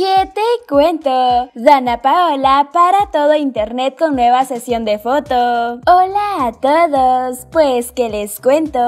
Y te cuento? Dana Paola para todo internet con nueva sesión de foto. Hola a todos, pues que les cuento.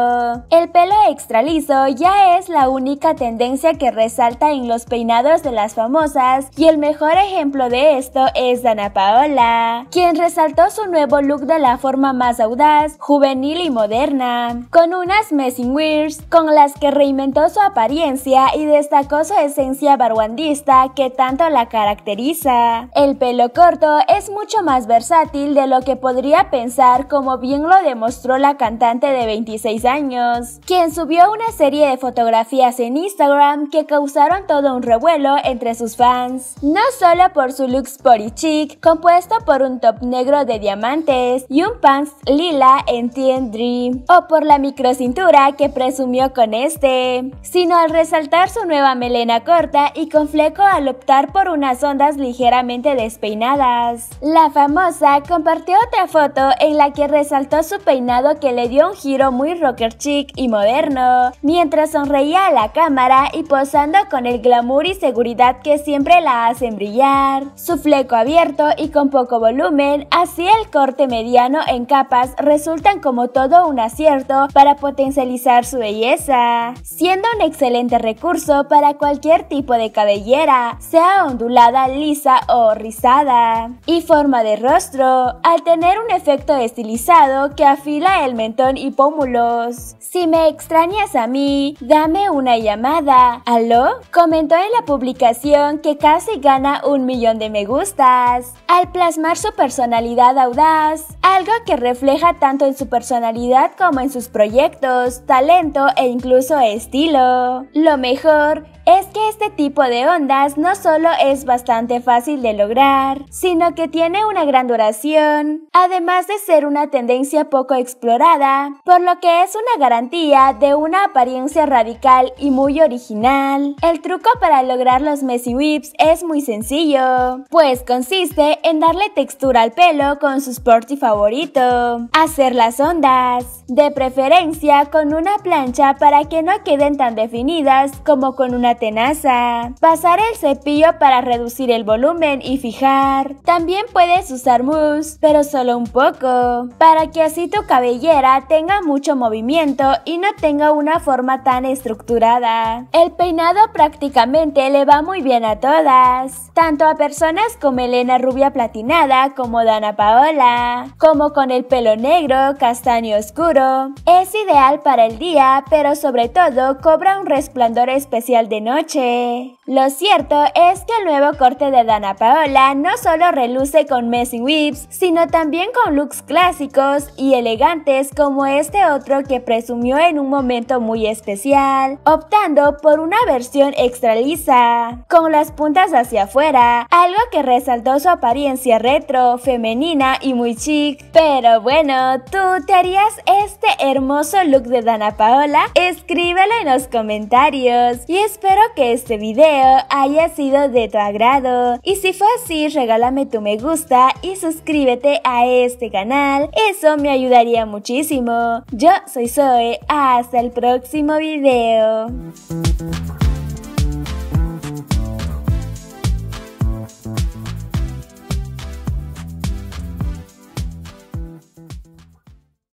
El pelo extra liso ya es la única tendencia que resalta en los peinados de las famosas y el mejor ejemplo de esto es Dana Paola, quien resaltó su nuevo look de la forma más audaz, juvenil y moderna, con unas messing wears con las que reinventó su apariencia y destacó su esencia barwandista que tanto la caracteriza. El pelo corto es mucho más versátil de lo que podría pensar como bien lo demostró la cantante de 26 años, quien subió una serie de fotografías en Instagram que causaron todo un revuelo entre sus fans, no solo por su look sporty chic compuesto por un top negro de diamantes y un pants lila en Dream, o por la microcintura que presumió con este, sino al resaltar su nueva melena corta y con fleco a lo por unas ondas ligeramente despeinadas. La famosa compartió otra foto en la que resaltó su peinado que le dio un giro muy rocker chic y moderno, mientras sonreía a la cámara y posando con el glamour y seguridad que siempre la hacen brillar. Su fleco abierto y con poco volumen, así el corte mediano en capas resultan como todo un acierto para potencializar su belleza, siendo un excelente recurso para cualquier tipo de cabellera sea ondulada, lisa o rizada. Y forma de rostro, al tener un efecto estilizado que afila el mentón y pómulos. Si me extrañas a mí, dame una llamada. ¿Aló? Comentó en la publicación que casi gana un millón de me gustas. Al plasmar su personalidad audaz, algo que refleja tanto en su personalidad como en sus proyectos, talento e incluso estilo. Lo mejor es que este tipo de ondas no solo es bastante fácil de lograr, sino que tiene una gran duración, además de ser una tendencia poco explorada, por lo que es una garantía de una apariencia radical y muy original. El truco para lograr los Messy Whips es muy sencillo, pues consiste en darle textura al pelo con su sporty favorito, hacer las ondas, de preferencia con una plancha para que no queden tan definidas como con una tenaza. Pasar el cepillo para reducir el volumen y fijar. También puedes usar mousse, pero solo un poco, para que así tu cabellera tenga mucho movimiento y no tenga una forma tan estructurada. El peinado prácticamente le va muy bien a todas, tanto a personas como Elena Rubia Platinada como Dana Paola, como con el pelo negro, castaño oscuro, es ideal para el día, pero sobre todo cobra un resplandor especial de noche. Lo cierto es que el nuevo corte de Dana Paola no solo reluce con messy whips, sino también con looks clásicos y elegantes como este otro que presumió en un momento muy especial, optando por una versión extra lisa, con las puntas hacia afuera, algo que resaltó su apariencia retro, femenina y muy chic. Pero bueno, ¿tú te harías este hermoso look de Dana Paola? Escríbelo en los comentarios y espero que este video haya sido de tu agrado. Y si fue así, regálame tu me gusta y suscríbete a este canal. Eso me ayudaría muchísimo. Yo soy Zoe. Hasta el próximo video.